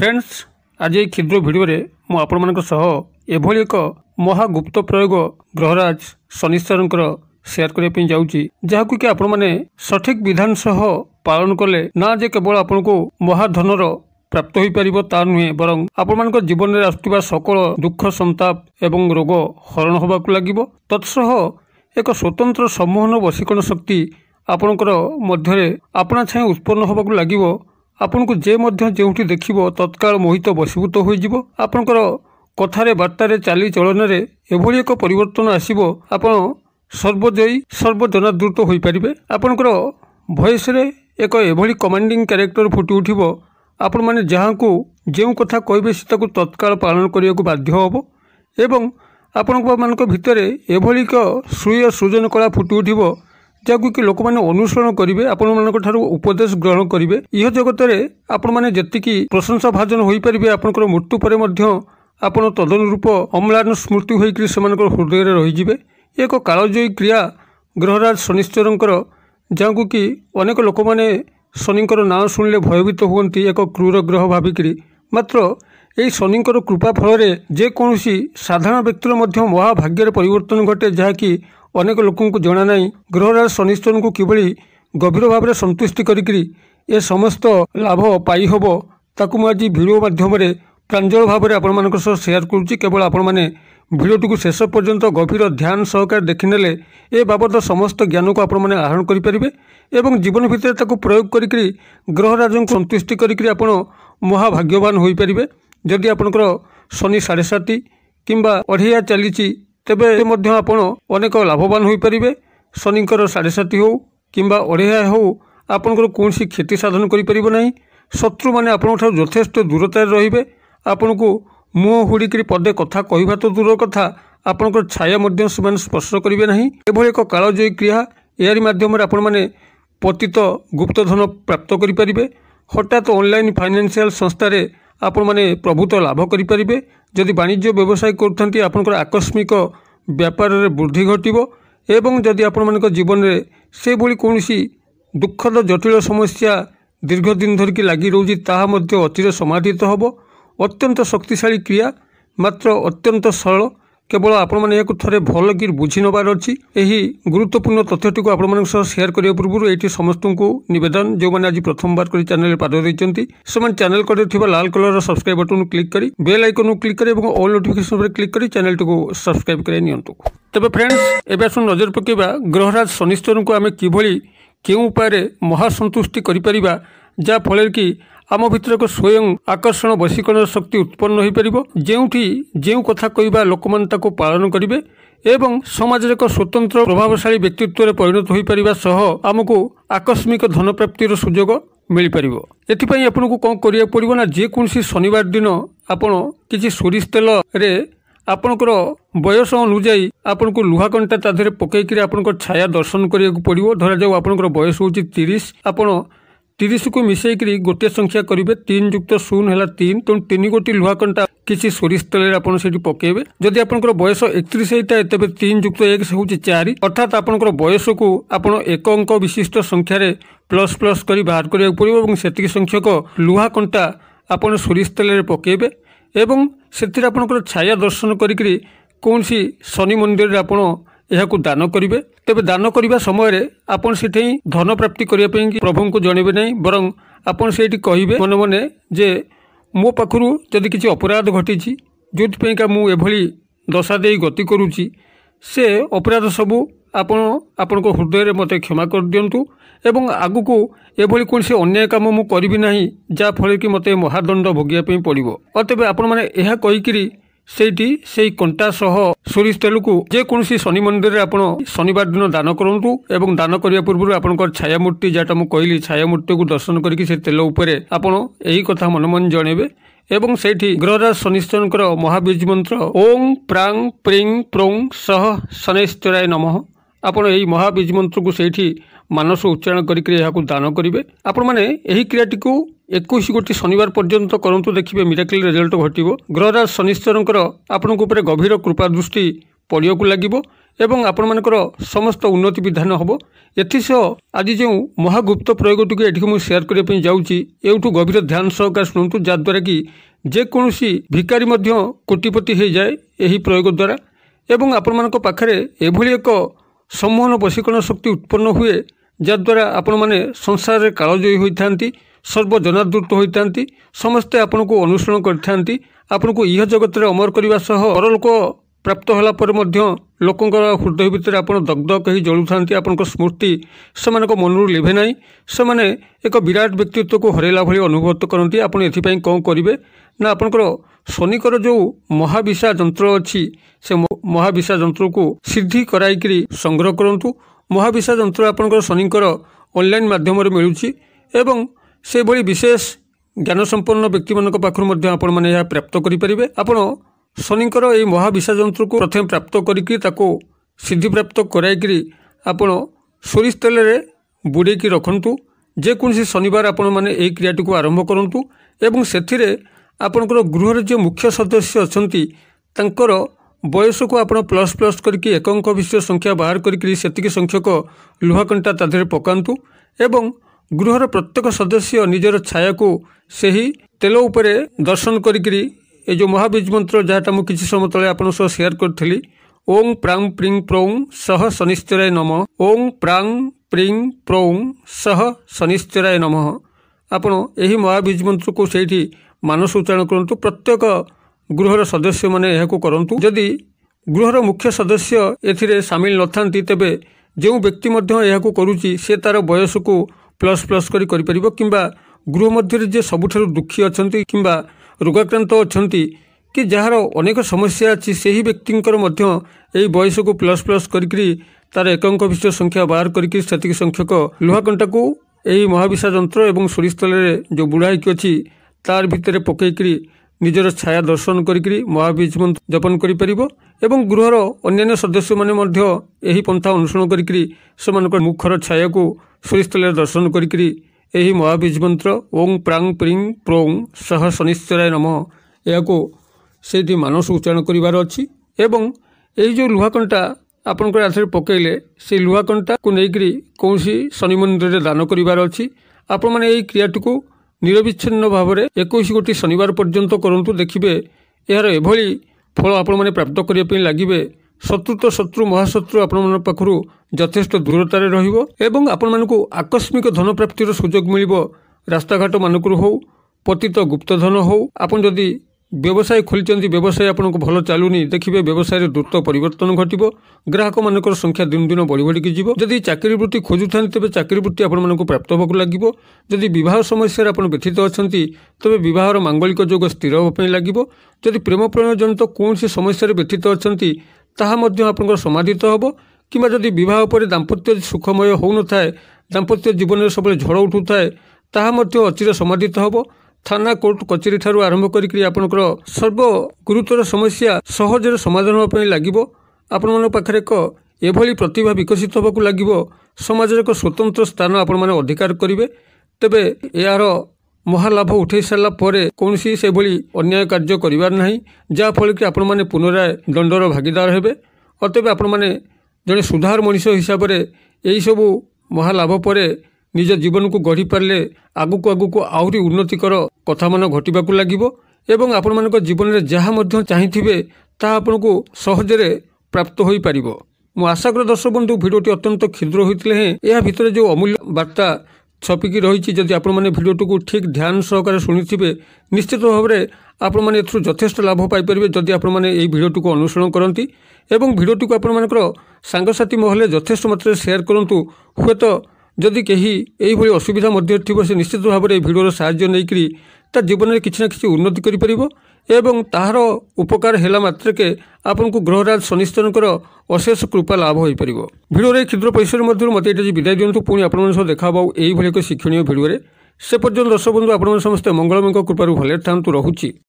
friends ଆଜି ଏହି କ୍ଷୁଦ୍ର ଭିଡ଼ିଓରେ ମୁଁ ଆପଣମାନଙ୍କ ସହ ଏଭଳି ଏକ ମହାଗୁପ୍ତ ପ୍ରୟୋଗ ଗ୍ରହରାଜ ଶନିଶ୍ୱରଙ୍କର ସେୟାର କରିବା ପାଇଁ ଯାଉଛି ଯାହାକୁ କି ଆପଣମାନେ ସଠିକ୍ ବିଧାନ ସହ ପାଳନ କଲେ ନା ଯେ କେବଳ ଆପଣଙ୍କୁ ମହାଧନର ପ୍ରାପ୍ତ ହୋଇପାରିବ ତା ନୁହେଁ ବରଂ ଆପଣମାନଙ୍କ ଜୀବନରେ ଆସୁଥିବା ସକଳ ଦୁଃଖ ସନ୍ତାପ ଏବଂ ରୋଗ ହରଣ ହେବାକୁ ଲାଗିବ ତତ୍ସହ ଏକ ସ୍ୱତନ୍ତ୍ର ସମ୍ମୋହନ ବଶୀକରଣ ଶକ୍ତି ଆପଣଙ୍କର ମଧ୍ୟରେ ଆପଣା ଛାଏଁ ଉତ୍ପନ୍ନ ହେବାକୁ ଲାଗିବ ଆପଣଙ୍କୁ ଯେ ମଧ୍ୟ ଯେଉଁଠି ଦେଖିବ ତତ୍କାଳ ମୋହିତ ବଶୀଭୂତ ହୋଇଯିବ ଆପଣଙ୍କର କଥାରେ ବାର୍ତ୍ତାରେ ଚାଲିଚଳନରେ ଏଭଳି ଏକ ପରିବର୍ତ୍ତନ ଆସିବ ଆପଣ ସର୍ବଜୟୀ ସର୍ବଜନାଦୃତ ହୋଇପାରିବେ ଆପଣଙ୍କର ଭଏସ୍ରେ ଏକ ଏଭଳି କମାଣ୍ଡିଂ କ୍ୟାରେକ୍ଟର ଫୁଟି ଉଠିବ ଆପଣମାନେ ଯାହାଙ୍କୁ ଯେଉଁ କଥା କହିବେ ସେ ତାକୁ ତତ୍କାଳ ପାଳନ କରିବାକୁ ବାଧ୍ୟ ହେବ ଏବଂ ଆପଣଙ୍କମାନଙ୍କ ଭିତରେ ଏଭଳି ଏକ ସୁୟ ସୃଜନ କଳା ଫୁଟି ଉଠିବ ଯାହାକୁ କି ଲୋକମାନେ ଅନୁସରଣ କରିବେ ଆପଣମାନଙ୍କ ଠାରୁ ଉପଦେଶ ଗ୍ରହଣ କରିବେ ଇହ ଜଗତରେ ଆପଣମାନେ ଯେତିକି ପ୍ରଶଂସା ଭାଜନ ହୋଇପାରିବେ ଆପଣଙ୍କର ମୃତ୍ୟୁ ପରେ ମଧ୍ୟ ଆପଣ ତଦନୁରୂପ ଅମ୍ଳାନ ସ୍ମୃତି ହୋଇକରି ସେମାନଙ୍କର ହୃଦୟରେ ରହିଯିବେ ଏକ କାଳଜୟୀ କ୍ରିୟା ଗ୍ରହରାଜ ଶନିଶ୍ୱରଙ୍କର ଯାହାକୁ କି ଅନେକ ଲୋକମାନେ ଶନିଙ୍କର ନାଁ ଶୁଣିଲେ ଭୟଭୀତ ହୁଅନ୍ତି ଏକ କ୍ରୁର ଗ୍ରହ ଭାବିକରି ମାତ୍ର ଏହି ଶନିଙ୍କର କୃପା ଫଳରେ ଯେକୌଣସି ସାଧାରଣ ବ୍ୟକ୍ତିର ମଧ୍ୟ ମହାଭାଗ୍ୟରେ ପରିବର୍ତ୍ତନ ଘଟେ ଯାହାକି ଅନେକ ଲୋକଙ୍କୁ ଜଣାନାହିଁ ଗ୍ରହରାଜ ଶନିଶ୍ୱରଙ୍କୁ କିଭଳି ଗଭୀର ଭାବରେ ସନ୍ତୁଷ୍ଟି କରିକିରି ଏ ସମସ୍ତ ଲାଭ ପାଇହେବ ତାକୁ ମୁଁ ଆଜି ଭିଡ଼ିଓ ମାଧ୍ୟମରେ ପ୍ରାଞ୍ଜଳ ଭାବରେ ଆପଣମାନଙ୍କ ସହ ସେୟାର କରୁଛି କେବଳ ଆପଣମାନେ ଭିଡ଼ିଓଟିକୁ ଶେଷ ପର୍ଯ୍ୟନ୍ତ ଗଭୀର ଧ୍ୟାନ ସହକାରେ ଦେଖିନେଲେ ଏ ବାବଦ ସମସ୍ତ ଜ୍ଞାନକୁ ଆପଣମାନେ ଆହରଣ କରିପାରିବେ ଏବଂ ଜୀବନ ଭିତରେ ତାକୁ ପ୍ରୟୋଗ କରିକି ଗ୍ରହରାଜଙ୍କୁ ସନ୍ତୁଷ୍ଟି କରିକିରି ଆପଣ ମହାଭାଗ୍ୟବାନ ହୋଇପାରିବେ ଯଦି ଆପଣଙ୍କର ଶନି ସାଢ଼େ ସାତ କିମ୍ବା ଅଢ଼େଇଆ ଚାଲିଛି ତେବେ ମଧ୍ୟ ଆପଣ ଅନେକ ଲାଭବାନ ହୋଇପାରିବେ ଶନିଙ୍କର ସାଢ଼େ ସାତି ହେଉ କିମ୍ବା ଅଢ଼େଇଆ ହେଉ ଆପଣଙ୍କର କୌଣସି କ୍ଷତି ସାଧନ କରିପାରିବ ନାହିଁ ଶତ୍ରୁମାନେ ଆପଣଙ୍କଠାରୁ ଯଥେଷ୍ଟ ଦୂରତାରେ ରହିବେ ଆପଣଙ୍କୁ ମୁହଁ ହୁଡ଼ିକିରି ପଦେ କଥା କହିବା ତ ଦୂର କଥା ଆପଣଙ୍କର ଛାୟା ମଧ୍ୟ ସେମାନେ ସ୍ପର୍ଶ କରିବେ ନାହିଁ ଏଭଳି ଏକ କାଳଜୟୀ କ୍ରିୟା ଏହାରି ମାଧ୍ୟମରେ ଆପଣମାନେ ପତିତ ଗୁପ୍ତଧନ ପ୍ରାପ୍ତ କରିପାରିବେ ହଠାତ୍ ଅନଲାଇନ୍ ଫାଇନାନ୍ସିଆଲ ସଂସ୍ଥାରେ ଆପଣମାନେ ପ୍ରଭୂତ ଲାଭ କରିପାରିବେ ଯଦି ବାଣିଜ୍ୟ ବ୍ୟବସାୟ କରୁଥାନ୍ତି ଆପଣଙ୍କର ଆକସ୍ମିକ ବ୍ୟାପାରରେ ବୃଦ୍ଧି ଘଟିବ ଏବଂ ଯଦି ଆପଣମାନଙ୍କ ଜୀବନରେ ସେଭଳି କୌଣସି ଦୁଃଖଦ ଜଟିଳ ସମସ୍ୟା ଦୀର୍ଘ ଦିନ ଧରିକି ଲାଗି ରହୁଛି ତାହା ମଧ୍ୟ ଅତିରେ ସମାଧିତ ହେବ ଅତ୍ୟନ୍ତ ଶକ୍ତିଶାଳୀ କ୍ରିୟା ମାତ୍ର ଅତ୍ୟନ୍ତ ସରଳ କେବଳ ଆପଣମାନେ ଏହାକୁ ଥରେ ଭଲ କି ବୁଝି ନେବାର ଅଛି ଏହି ଗୁରୁତ୍ୱପୂର୍ଣ୍ଣ ତଥ୍ୟଟିକୁ ଆପଣମାନଙ୍କ ସହ ସେୟାର କରିବା ପୂର୍ବରୁ ଏଇଠି ସମସ୍ତଙ୍କୁ ନିବେଦନ ଯେଉଁମାନେ ଆଜି ପ୍ରଥମବାର କରି ଚ୍ୟାନେଲରେ ପାଦ ଦେଇଛନ୍ତି ସେମାନେ ଚ୍ୟାନେଲ କରିରେ ଥିବା ଲାଲ କଲର୍ର ସବସ୍କ୍ରାଇବ୍ ବଟନ୍ କ୍ଲିକ୍ କରି ବେଲ୍ ଆଇକନ୍କୁ କ୍ଲିକ୍ କରି ଏବଂ ଅଲ୍ ନୋଟିଫିକେସନ୍ ଉପରେ କ୍ଲିକ୍ କରି ଚ୍ୟାନେଲଟିକୁ ସବସ୍କ୍ରାଇବ୍ କରାଇ ନିଅନ୍ତୁ ତେବେ ଫ୍ରେଣ୍ଡସ୍ ଏବେ ଆସନ୍ତୁ ନଜର ପକାଇବା ଗ୍ରହରାଜ ଶନିଶ୍ୱରଙ୍କୁ ଆମେ କିଭଳି କେଉଁ ଉପାୟରେ ମହାସନ୍ତୁଷ୍ଟି କରିପାରିବା ଯାହାଫଳରେ କି ଆମ ଭିତରେ ଏକ ସ୍ୱୟଂ ଆକର୍ଷଣ ବଶୀକରଣ ଶକ୍ତି ଉତ୍ପନ୍ନ ହୋଇପାରିବ ଯେଉଁଠି ଯେଉଁ କଥା କହିବା ଲୋକମାନେ ତାକୁ ପାଳନ କରିବେ ଏବଂ ସମାଜରେ ଏକ ସ୍ୱତନ୍ତ୍ର ପ୍ରଭାବଶାଳୀ ବ୍ୟକ୍ତିତ୍ୱରେ ପରିଣତ ହୋଇପାରିବା ସହ ଆମକୁ ଆକସ୍ମିକ ଧନପ୍ରାପ୍ତିର ସୁଯୋଗ ମିଳିପାରିବ ଏଥିପାଇଁ ଆପଣଙ୍କୁ କ'ଣ କରିବାକୁ ପଡ଼ିବ ନା ଯେକୌଣସି ଶନିବାର ଦିନ ଆପଣ କିଛି ସୋରିଷ ତେଲରେ ଆପଣଙ୍କର ବୟସ ଅନୁଯାୟୀ ଆପଣଙ୍କୁ ଲୁହାକଣ୍ଟା ତା ଦେହରେ ପକାଇକରି ଆପଣଙ୍କ ଛାୟା ଦର୍ଶନ କରିବାକୁ ପଡ଼ିବ ଧରାଯାଉ ଆପଣଙ୍କର ବୟସ ହେଉଛି ତିରିଶ ଆପଣ ତିରିଶକୁ ମିଶାଇକରି ଗୋଟିଏ ସଂଖ୍ୟା କରିବେ ତିନି ଯୁକ୍ତ ଶୂନ ହେଲା ତିନି ତେଣୁ ତିନି ଗୋଟି ଲୁହା କଣ୍ଟା କିଛି ସୋରିଷ ତେଲରେ ଆପଣ ସେଠି ପକାଇବେ ଯଦି ଆପଣଙ୍କର ବୟସ ଏକତିରିଶ ହେଇଥାଏ ତେବେ ତିନି ଯୁକ୍ତ ଏକ ହେଉଛି ଚାରି ଅର୍ଥାତ୍ ଆପଣଙ୍କର ବୟସକୁ ଆପଣ ଏକ ଅଙ୍କ ବିଶିଷ୍ଟ ସଂଖ୍ୟାରେ ପ୍ଲସ୍ ପ୍ଲସ୍ କରି ବାହାର କରିବାକୁ ପଡ଼ିବ ଏବଂ ସେତିକି ସଂଖ୍ୟକ ଲୁହା କଣ୍ଟା ଆପଣ ସୋରିଷ ତେଲରେ ପକାଇବେ ଏବଂ ସେଥିରେ ଆପଣଙ୍କର ଛାୟା ଦର୍ଶନ କରିକରି କୌଣସି ଶନି ମନ୍ଦିରରେ ଆପଣ ଏହାକୁ ଦାନ କରିବେ ତେବେ ଦାନ କରିବା ସମୟରେ ଆପଣ ସେଠି ଧନପ୍ରାପ୍ତି କରିବା ପାଇଁ ପ୍ରଭୁଙ୍କୁ ଜଣେଇବେ ନାହିଁ ବରଂ ଆପଣ ସେଇଠି କହିବେ ମନେ ମନେ ଯେ ମୋ ପାଖରୁ ଯଦି କିଛି ଅପରାଧ ଘଟିଛି ଯେଉଁଥିପାଇଁକା ମୁଁ ଏଭଳି ଦଶା ଦେଇ ଗତି କରୁଛି ସେ ଅପରାଧ ସବୁ ଆପଣ ଆପଣଙ୍କ ହୃଦୟରେ ମୋତେ କ୍ଷମା କରିଦିଅନ୍ତୁ ଏବଂ ଆଗକୁ ଏଭଳି କୌଣସି ଅନ୍ୟାୟ କାମ ମୁଁ କରିବି ନାହିଁ ଯାହାଫଳରେ କି ମୋତେ ମହାଦଣ୍ଡ ଭୋଗିବା ପାଇଁ ପଡ଼ିବ ଆଉ ତେବେ ଆପଣମାନେ ଏହା କହିକରି ସେଇଠି ସେଇ କଣ୍ଟା ସହ ସୋରିଷ ତେଲକୁ ଯେକୌଣସି ଶନି ମନ୍ଦିରରେ ଆପଣ ଶନିବାର ଦିନ ଦାନ କରନ୍ତୁ ଏବଂ ଦାନ କରିବା ପୂର୍ବରୁ ଆପଣଙ୍କର ଛାୟାମୂର୍ତ୍ତି ଯାହାଟା ମୁଁ କହିଲି ଛାୟାମୂର୍ତ୍ତିକୁ ଦର୍ଶନ କରିକି ସେ ତେଲ ଉପରେ ଆପଣ ଏହି କଥା ମନେ ଜଣେଇବେ ଏବଂ ସେଇଠି ଗ୍ରହରାଜ ଶନିଶ୍ୱରଙ୍କର ମହାବୀଜ ମନ୍ତ୍ର ଓଂ ପ୍ରାଂ ପ୍ରିଂ ପ୍ରୋଂ ସହ ଶନେଶ୍ୱରାୟ ନମଃ ଆପଣ ଏହି ମହାବୀଜ ମନ୍ତ୍ରକୁ ସେଇଠି ମାନସ ଉଚ୍ଚାରଣ କରିକି ଏହାକୁ ଦାନ କରିବେ ଆପଣମାନେ ଏହି କ୍ରିୟାଟିକୁ ଏକୋଇଶ ଗୋଟି ଶନିବାର ପର୍ଯ୍ୟନ୍ତ କରନ୍ତୁ ଦେଖିବେ ମିରାକିଲ ରେଜଲ୍ଟ ଘଟିବ ଗ୍ରହରାଜ ଶନିଶ୍ୱରଙ୍କର ଆପଣଙ୍କ ଉପରେ ଗଭୀର କୃପା ଦୃଷ୍ଟି ପଡ଼ିବାକୁ ଲାଗିବ ଏବଂ ଆପଣମାନଙ୍କର ସମସ୍ତ ଉନ୍ନତି ବିଧାନ ହେବ ଏଥିସହ ଆଜି ଯେଉଁ ମହାଗୁପ୍ତ ପ୍ରୟୋଗଟିକୁ ଏଠିକି ମୁଁ ସେୟାର କରିବା ପାଇଁ ଯାଉଛି ଏଉଠୁ ଗଭୀର ଧ୍ୟାନ ସହକାରେ ଶୁଣନ୍ତୁ ଯାହାଦ୍ୱାରା କି ଯେକୌଣସି ଭିକାରୀ ମଧ୍ୟ କୋଟିପତି ହୋଇଯାଏ ଏହି ପ୍ରୟୋଗ ଦ୍ୱାରା ଏବଂ ଆପଣମାନଙ୍କ ପାଖରେ ଏଭଳି ଏକ ସମ୍ମୋହନ ବଶୀକରଣ ଶକ୍ତି ଉତ୍ପନ୍ନ ହୁଏ ଯାହାଦ୍ୱାରା ଆପଣମାନେ ସଂସାରରେ କାଳଜୟୀ ହୋଇଥାନ୍ତି ସର୍ବଜନାଦୃତ ହୋଇଥାନ୍ତି ସମସ୍ତେ ଆପଣଙ୍କୁ ଅନୁସରଣ କରିଥାନ୍ତି ଆପଣଙ୍କୁ ଇହ ଜଗତରେ ଅମର କରିବା ସହ ପରଲୋକ ପ୍ରାପ୍ତ ହେଲା ପରେ ମଧ୍ୟ ଲୋକଙ୍କର ହୃଦୟ ଭିତରେ ଆପଣ ଦଗ୍ଧ କହି ଜଳୁଥାନ୍ତି ଆପଣଙ୍କ ସ୍ମୃତି ସେମାନଙ୍କ ମନରୁ ଲିଭେ ନାହିଁ ସେମାନେ ଏକ ବିରାଟ ବ୍ୟକ୍ତିତ୍ୱକୁ ହରାଇଲା ଭଳି ଅନୁଭବ କରନ୍ତି ଆପଣ ଏଥିପାଇଁ କ'ଣ କରିବେ ନା ଆପଣଙ୍କର ଶନିଙ୍କର ଯେଉଁ ମହାବିଷା ଯନ୍ତ୍ର ଅଛି ସେ ମହାବିଷା ଯନ୍ତ୍ରକୁ ସିଦ୍ଧି କରାଇକରି ସଂଗ୍ରହ କରନ୍ତୁ ମହାବିଷା ଯନ୍ତ୍ର ଆପଣଙ୍କର ଶନିଙ୍କର ଅନଲାଇନ୍ ମାଧ୍ୟମରେ ମିଳୁଛି ଏବଂ ସେଭଳି ବିଶେଷ ଜ୍ଞାନ ସମ୍ପନ୍ନ ବ୍ୟକ୍ତିମାନଙ୍କ ପାଖରୁ ମଧ୍ୟ ଆପଣମାନେ ଏହା ପ୍ରାପ୍ତ କରିପାରିବେ ଆପଣ ଶନିଙ୍କର ଏହି ମହାବିଷା ଯନ୍ତ୍ରକୁ ପ୍ରଥମେ ପ୍ରାପ୍ତ କରିକି ତାକୁ ସିଦ୍ଧିପ୍ରାପ୍ତ କରାଇକିରି ଆପଣ ସୋରିଷ ତେଲରେ ବୁଡ଼େଇକି ରଖନ୍ତୁ ଯେକୌଣସି ଶନିବାର ଆପଣମାନେ ଏହି କ୍ରିୟାଟିକୁ ଆରମ୍ଭ କରନ୍ତୁ ଏବଂ ସେଥିରେ ଆପଣଙ୍କର ଗୃହର ଯେଉଁ ମୁଖ୍ୟ ସଦସ୍ୟ ଅଛନ୍ତି ତାଙ୍କର ବୟସକୁ ଆପଣ ପ୍ଲସ୍ ପ୍ଲସ୍ କରିକି ଏକ ଅଙ୍କ ବିଶେଷ ସଂଖ୍ୟା ବାହାର କରିକି ସେତିକି ସଂଖ୍ୟକ ଲୁହାକଣ୍ଟା ତା ଦେହରେ ପକାନ୍ତୁ ଏବଂ ଗୃହର ପ୍ରତ୍ୟେକ ସଦସ୍ୟ ନିଜର ଛାୟାକୁ ସେହି ତେଲ ଉପରେ ଦର୍ଶନ କରିକିରି ଏ ଯେଉଁ ମହାବୀଜ ମନ୍ତ୍ର ଯାହାଟା ମୁଁ କିଛି ସମୟ ତଳେ ଆପଣଙ୍କ ସହ ସେୟାର କରିଥିଲି ଓଂ ପ୍ରାଙ୍ଗ ପ୍ରିଂ ପ୍ରୌଂ ସହ ଶନିଶ୍ଚରାୟ ନମଃ ଓଂ ପ୍ରାଙ୍ଗ ପ୍ରିଂ ପ୍ରୌଂ ସହ ଶନିଶ୍ଚରାୟ ନମଃ ଆପଣ ଏହି ମହାବୀଜ ମନ୍ତ୍ରକୁ ସେଇଠି ମାନସ ଉଚ୍ଚାରଣ କରନ୍ତୁ ପ୍ରତ୍ୟେକ ଗୃହର ସଦସ୍ୟମାନେ ଏହାକୁ କରନ୍ତୁ ଯଦି ଗୃହର ମୁଖ୍ୟ ସଦସ୍ୟ ଏଥିରେ ସାମିଲ ନଥାନ୍ତି ତେବେ ଯେଉଁ ବ୍ୟକ୍ତି ମଧ୍ୟ ଏହାକୁ କରୁଛି ସେ ତାର ବୟସକୁ ପ୍ଲସ୍ ପ୍ଲସ୍ କରି କରିପାରିବ କିମ୍ବା ଗୃହ ମଧ୍ୟରେ ଯିଏ ସବୁଠାରୁ ଦୁଃଖୀ ଅଛନ୍ତି କିମ୍ବା ରୋଗାକ୍ରାନ୍ତ ଅଛନ୍ତି କି ଯାହାର ଅନେକ ସମସ୍ୟା ଅଛି ସେହି ବ୍ୟକ୍ତିଙ୍କର ମଧ୍ୟ ଏହି ବୟସକୁ ପ୍ଲସ୍ ପ୍ଲସ୍ କରିକିରି ତା'ର ଏକଙ୍କ ବିଶେଷ ସଂଖ୍ୟା ବାହାର କରିକି ସେତିକି ସଂଖ୍ୟକ ଲୁହାକଣ୍ଟାକୁ ଏହି ମହାବିଷା ଯନ୍ତ୍ର ଏବଂ ସୁଳିସ୍ଥଳରେ ଯେଉଁ ବୁଢ଼ା ହୋଇକି ଅଛି ତାର ଭିତରେ ପକାଇକରି ନିଜର ଛାୟା ଦର୍ଶନ କରିକିରି ମହାବିଜ ଜପନ କରିପାରିବ ଏବଂ ଗୃହର ଅନ୍ୟାନ୍ୟ ସଦସ୍ୟମାନେ ମଧ୍ୟ ଏହି ପନ୍ଥା ଅନୁସରଣ କରିକି ସେମାନଙ୍କ ମୁଖର ଛାୟାକୁ ଶ୍ରୀସ୍ଥଳରେ ଦର୍ଶନ କରିକି ଏହି ମହାବୀଜ ମନ୍ତ୍ର ଓଂ ପ୍ରାଂ ପ୍ରିଂ ପ୍ରୋଂ ସହ ଶନିଶ୍ଚରାୟ ନମଃ ଏହାକୁ ସେଇଠି ମାନସ ଉଚ୍ଚାରଣ କରିବାର ଅଛି ଏବଂ ଏହି ଯେଉଁ ଲୁହାକଣ୍ଟା ଆପଣଙ୍କ ଆଥରେ ପକାଇଲେ ସେଇ ଲୁହାକଣ୍ଟାକୁ ନେଇକରି କୌଣସି ଶନି ମନ୍ଦିରରେ ଦାନ କରିବାର ଅଛି ଆପଣମାନେ ଏହି କ୍ରିୟାଟିକୁ ନିରବିଚ୍ଛିନ୍ନ ଭାବରେ ଏକୋଇଶ କୋଟି ଶନିବାର ପର୍ଯ୍ୟନ୍ତ କରନ୍ତୁ ଦେଖିବେ ଏହାର ଏଭଳି ଫଳ ଆପଣମାନେ ପ୍ରାପ୍ତ କରିବା ପାଇଁ ଲାଗିବେ ଶତ୍ରୁ ତ ଶତ୍ରୁ ମହାଶତ୍ରୁ ଆପଣମାନଙ୍କ ପାଖରୁ ଯଥେଷ୍ଟ ଦୂରତାରେ ରହିବ ଏବଂ ଆପଣମାନଙ୍କୁ ଆକସ୍ମିକ ଧନପ୍ରାପ୍ତିର ସୁଯୋଗ ମିଳିବ ରାସ୍ତାଘାଟମାନଙ୍କରୁ ହେଉ ପତିତ ଗୁପ୍ତଧନ ହେଉ ଆପଣ ଯଦି ବ୍ୟବସାୟ ଖୋଲିଛନ୍ତି ବ୍ୟବସାୟ ଆପଣଙ୍କୁ ଭଲ ଚାଲୁନି ଦେଖିବେ ବ୍ୟବସାୟରେ ଦ୍ରୁତ ପରିବର୍ତ୍ତନ ଘଟିବ ଗ୍ରାହକମାନଙ୍କର ସଂଖ୍ୟା ଦିନ ଦିନ ବଢ଼ି ବଢ଼ିକି ଯିବ ଯଦି ଚାକିରି ବୃତ୍ତି ଖୋଜୁଥାନ୍ତି ତେବେ ଚାକିରି ବୃତ୍ତି ଆପଣମାନଙ୍କୁ ପ୍ରାପ୍ତ ହେବାକୁ ଲାଗିବ ଯଦି ବିବାହ ସମସ୍ୟାରେ ଆପଣ ବ୍ୟଥିତ ଅଛନ୍ତି ତେବେ ବିବାହର ମାଙ୍ଗଳିକ ଯୋଗ ସ୍ଥିର ହେବା ପାଇଁ ଲାଗିବ ଯଦି ପ୍ରେମ ପ୍ରଣୟ ଜନିତ କୌଣସି ସମସ୍ୟାରେ ବ୍ୟଥିତ ଅଛନ୍ତି ତାହା ମଧ୍ୟ ଆପଣଙ୍କର ସମାଧିତ ହେବ କିମ୍ବା ଯଦି ବିବାହ ପରେ ଦାମ୍ପତ୍ୟ ସୁଖମୟ ହେଉନଥାଏ ଦାମ୍ପତ୍ୟ ଜୀବନରେ ସବୁବେଳେ ଝଡ଼ ଉଠୁଥାଏ ତାହା ମଧ୍ୟ ଅଚିର ସମାଧିତ ହେବ ଥାନା କୋର୍ଟ କଚେରୀ ଠାରୁ ଆରମ୍ଭ କରିକି ଆପଣଙ୍କର ସର୍ବ ଗୁରୁତର ସମସ୍ୟା ସହଜରେ ସମାଧାନ ହେବା ପାଇଁ ଲାଗିବ ଆପଣମାନଙ୍କ ପାଖରେ ଏକ ଏଭଳି ପ୍ରତିଭା ବିକଶିତ ହେବାକୁ ଲାଗିବ ସମାଜରେ ଏକ ସ୍ୱତନ୍ତ୍ର ସ୍ଥାନ ଆପଣମାନେ ଅଧିକାର କରିବେ ତେବେ ଏହାର ମହାଲାଭ ଉଠାଇ ସାରିଲା ପରେ କୌଣସି ସେଭଳି ଅନ୍ୟାୟ କାର୍ଯ୍ୟ କରିବାର ନାହିଁ ଯାହାଫଳରେ କି ଆପଣମାନେ ପୁନରାୟ ଦଣ୍ଡର ଭାଗିଦାର ହେବେ ଓ ତେବେ ଆପଣମାନେ ଜଣେ ସୁଧାର ମଣିଷ ହିସାବରେ ଏହିସବୁ ମହାଲାଭ ପରେ ନିଜ ଜୀବନକୁ ଗଢ଼ିପାରିଲେ ଆଗକୁ ଆଗକୁ ଆହୁରି ଉନ୍ନତିକର କଥାମାନ ଘଟିବାକୁ ଲାଗିବ ଏବଂ ଆପଣମାନଙ୍କ ଜୀବନରେ ଯାହା ମଧ୍ୟ ଚାହିଁଥିବେ ତାହା ଆପଣଙ୍କୁ ସହଜରେ ପ୍ରାପ୍ତ ହୋଇପାରିବ ମୁଁ ଆଶା କରେ ଦର୍ଶକ ବନ୍ଧୁ ଭିଡ଼ିଓଟି ଅତ୍ୟନ୍ତ କ୍ଷୁଦ୍ର ହୋଇଥିଲେ ହେଁ ଏହା ଭିତରେ ଯେଉଁ ଅମୂଲ୍ୟ ବାର୍ତ୍ତା ଛପିକି ରହିଛି ଯଦି ଆପଣମାନେ ଭିଡ଼ିଓଟିକୁ ଠିକ୍ ଧ୍ୟାନ ସହକାରେ ଶୁଣିଥିବେ ନିଶ୍ଚିତ ଭାବରେ ଆପଣମାନେ ଏଥିରୁ ଯଥେଷ୍ଟ ଲାଭ ପାଇପାରିବେ ଯଦି ଆପଣମାନେ ଏହି ଭିଡ଼ିଓଟିକୁ ଅନୁସରଣ କରନ୍ତି ଏବଂ ଭିଡ଼ିଓଟିକୁ ଆପଣମାନଙ୍କର ସାଙ୍ଗସାଥି ମହଲରେ ଯଥେଷ୍ଟ ମାତ୍ରାରେ ସେୟାର କରନ୍ତୁ ହୁଏତ ଯଦି କେହି ଏହିଭଳି ଅସୁବିଧା ମଧ୍ୟରେ ଥିବ ସେ ନିଶ୍ଚିତ ଭାବରେ ଏହି ଭିଡ଼ିଓର ସାହାଯ୍ୟ ନେଇକରି ତା ଜୀବନରେ କିଛି ନା କିଛି ଉନ୍ନତି କରିପାରିବ ଏବଂ ତାହାର ଉପକାର ହେଲା ମାତ୍ରକେ ଆପଣଙ୍କୁ ଗ୍ରହରାଜ ଶନିଶ୍ଚରଙ୍କର ଅଶେଷ କୃପା ଲାଭ ହୋଇପାରିବ ଭିଡ଼ିଓର ଏହି କ୍ଷୁଦ୍ର ପରିସର ମଧ୍ୟରୁ ମୋତେ ଏଇଟା ବିଦାୟ ଦିଅନ୍ତୁ ପୁଣି ଆପଣମାନଙ୍କ ସହ ଦେଖା ହେବ ଏହିଭଳି ଏକ ଶିକ୍ଷଣୀୟ ଭିଡ଼ିଓରେ ସେ ପର୍ଯ୍ୟନ୍ତ ଦର୍ଶକ ବନ୍ଧୁ ଆପଣମାନେ ସମସ୍ତେ ମଙ୍ଗଳମୟଙ୍କ କୃପାରୁ ଭଲରେ ଥାଆନ୍ତୁ ରହୁଛି